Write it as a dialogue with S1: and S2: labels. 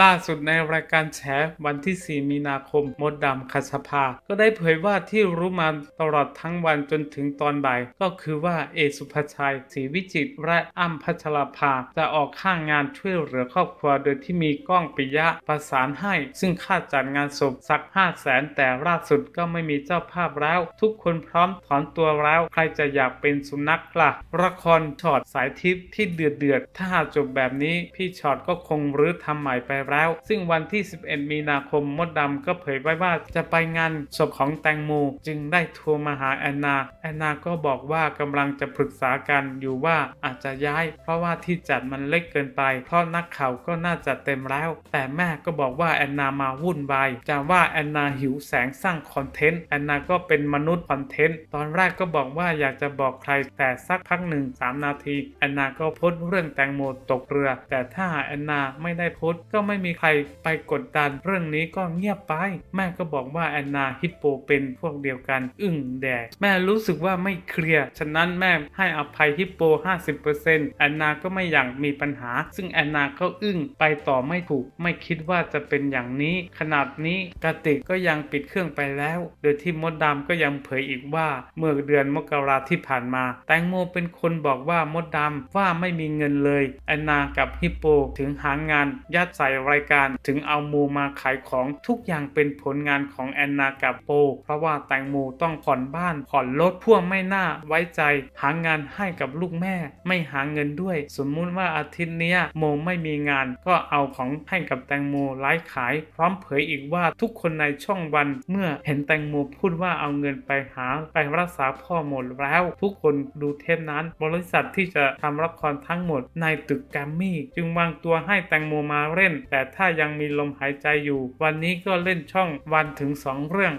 S1: ล่าสุดในรายการแฉวันที่ 4 มีนาคมมดดำคาสภา ก็ได้เผยว่าที่รู้มาตลอดทั้งวันจนถึงตอนบ่ายก็คือว่า เอสุภชัยศรีวิจิต และอ้ำพัชราภา จะออกข้างงานช่วยเหลือครอบครัวโดยที่มีกล้องปิยะประสานให้ ซึ่งค่าจัดงานศพสัก5 0 0แสน แต่ล่าสุดก็ไม่มีเจ้าภาพแล้ว ทุกคนพร้อมถอนตัวแล้ว ใครจะอยากเป็นสุนัขละ่ะละครช็อตสายทิพย์ที่เดือดเดือดถ้าจบแบบนี้พี่ช็อตก็คงรื้อทำใหม่ไปแล้ว ซึ่งวันที่ 11 มีนาคมมดดำก็เผยไว้ว่าจะไปงานศพของแตงโม จึงได้โทรมาหา แอนนา แอนนา ก็บอกว่ากำลังจะปรึกษากันอยู่ว่าอาจจะย้าย เพราะว่าที่จัดมันเล็กเกินไป เพราะนักข่าวก็น่าจะเต็มแล้ว แต่แม่ก็บอกว่า แอนนามาวุ่นวายจะว่า แอนนา หิวแสงสร้างคอนเทนต์ แอนนาก็เป็นมนุษย์คอนเทนต์ ตอนแรกก็บอกว่าอยากจะบอกใคร แต่สักพักหนึ่งสามนาที แอนนาก็โพสต์เรื่องแตงโมตกเรือ แต่ถ้าแอนนาไม่ได้โพสต์ก็ไม่มีใครไปกดดันเรื่องนี้ก็เงียบไป แม่ก็บอกว่าแอนนาฮิปโปเป็นพวกเดียวกัน อึ้งแดก แม่รู้สึกว่าไม่เคลียร์ ฉะนั้นแม่ให้อภัยฮิปโป 50%แอนนาก็ไม่อยากมีปัญหา ซึ่งแอนนาก็อึ้งไปต่อไม่ถูก ไม่คิดว่าจะเป็นอย่างนี้ขนาดนี้กติกก็ยังปิดเครื่องไปแล้ว โดยที่มดดำก็ยังเผยอีกว่าเมื่อเดือนมกราที่ผ่านมา แตงโมเป็นคนบอกว่ามดดำว่าไม่มีเงินเลยแอนนากับฮิปโป ถึงหางานยัดใส่รายการ ถึงเอาโมมาขายของทุกอย่างเป็นผลงานของแอนนากับโป เพราะว่าแตงโมต้องผ่อนบ้านผ่อนรถพ่วงไม่น่าไว้ใจหางานให้กับลูกแม่ ไม่หาเงินด้วย สมมุติว่าอาทิตย์นี้โมไม่มีงานก็เอาของให้กับแตงโมไลฟ์ขาย พร้อมเผยอีกว่าทุกคนในช่องวันเมื่อเห็นแตงโมพูดว่าเอาเงินไปหาไปรักษาพ่อหมดแล้วทุกคนดูเทปนั้นบริษัทที่จะทำละครทั้งหมดในตึกแกรมมี่จึงวางตัวให้แตงโมมาเล่นแต่ถ้ายังมีลมหายใจอยู่ วันนี้ก็เล่นช่องวันถึง2เรื่อง